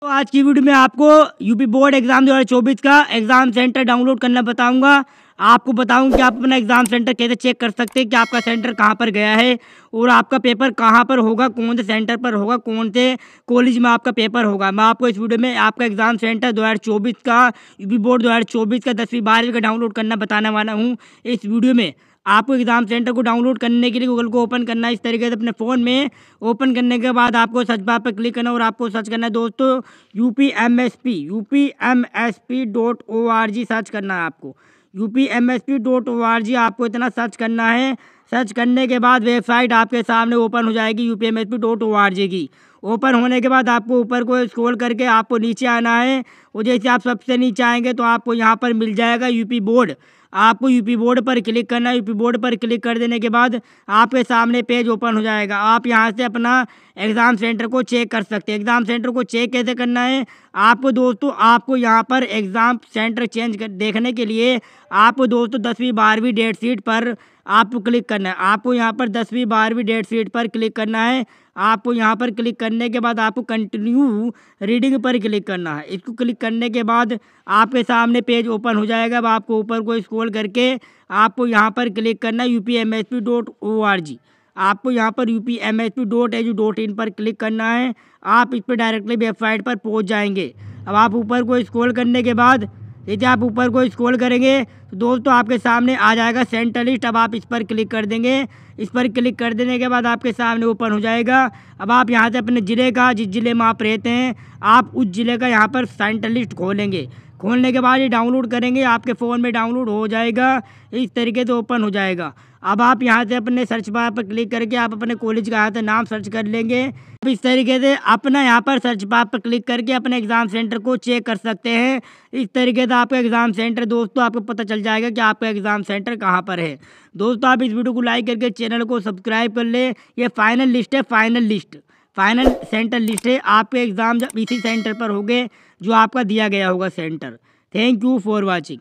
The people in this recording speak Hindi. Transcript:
तो आज की वीडियो में आपको यूपी बोर्ड एग्जाम 2024 का एग्जाम सेंटर डाउनलोड करना बताऊंगा आपको बताऊं कि आप अपना एग्जाम सेंटर कैसे चेक कर सकते हैं कि आपका सेंटर कहां पर गया है और आपका पेपर कहां पर होगा कौन से सेंटर पर होगा कौन से कॉलेज में आपका पेपर होगा मैं आपको इस वीडियो में आपका एग्जाम सेंटर 2024 का यूपी बोर्ड 2024 का दसवीं बारहवीं का डाउनलोड करना बताने वाला हूँ इस वीडियो में आपको एग्ज़ाम सेंटर को डाउनलोड करने के लिए गूगल को ओपन करना है इस तरीके से अपने फ़ोन में ओपन करने के बाद आपको सर्च बार पर क्लिक करना और आपको सर्च करना है दोस्तों U P M S P U P M S P dot O R G search करना है आपको U P M S P dot O R G आपको इतना सर्च करना है सर्च करने के बाद वेबसाइट आपके सामने ओपन हो जाएगी U P M S P dot O R G की ओपन होने के बाद आपको ऊपर को स्क्रॉल करके आपको नीचे आना है और जैसे आप सबसे नीचे आएंगे तो आपको यहाँ पर मिल जाएगा यूपी बोर्ड आपको यूपी बोर्ड पर क्लिक करना है यूपी बोर्ड पर क्लिक कर देने के बाद आपके सामने पेज ओपन हो जाएगा आप यहाँ से अपना एग्ज़ाम सेंटर को चेक कर सकते हैं एग्ज़ाम सेंटर को चेक कैसे करना है आपको दोस्तों आपको यहाँ पर एग्ज़ाम सेंटर चेंज कर देखने के लिए आपको दोस्तों दसवीं बारहवीं डेट शीट पर आपको क्लिक करना है आपको यहाँ पर दसवीं बारहवीं डेट शीट पर क्लिक करना है आपको यहाँ पर क्लिक करने के बाद आपको कंटिन्यू रीडिंग पर क्लिक करना है इसको क्लिक करने के बाद आपके सामने पेज ओपन हो जाएगा अब आपको ऊपर को स्क्रॉल करके आपको यहाँ पर क्लिक करना U P M S P dot O R G आपको यहाँ पर U P M S P dot H dot in पर क्लिक करना है आप इस पर डायरेक्टली वेबसाइट पर पहुँच जाएंगे अब आप ऊपर को स्क्रॉल करने के बाद यदि आप ऊपर को स्क्रॉल करेंगे तो दोस्तों आपके सामने आ जाएगा सेंटर लिस्ट अब आप इस पर क्लिक कर देंगे इस पर क्लिक कर देने के बाद आपके सामने ओपन हो जाएगा अब आप यहाँ से अपने ज़िले का जिस ज़िले में आप रहते हैं आप उस ज़िले का यहाँ पर सेंटर लिस्ट खोलेंगे खोलने के बाद ये डाउनलोड करेंगे आपके फ़ोन में डाउनलोड हो जाएगा इस तरीके से ओपन हो जाएगा अब आप यहाँ से अपने सर्च बार पर क्लिक करके आप अपने कॉलेज का यहाँ से नाम सर्च कर लेंगे अब इस तरीके से अपना यहाँ पर सर्च बार पर क्लिक करके अपने एग्ज़ाम सेंटर को चेक कर सकते हैं इस तरीके से आपका एग्ज़ाम सेंटर दोस्तों आपको पता चल जाएगा कि आपका एग्ज़ाम सेंटर कहाँ पर है दोस्तों आप इस वीडियो को लाइक करके चैनल को सब्सक्राइब कर लें ये फाइनल लिस्ट है final list final center list है आपके एग्ज़ाम जब इसी सेंटर पर होंगे जो आपका दिया गया होगा center thank you for watching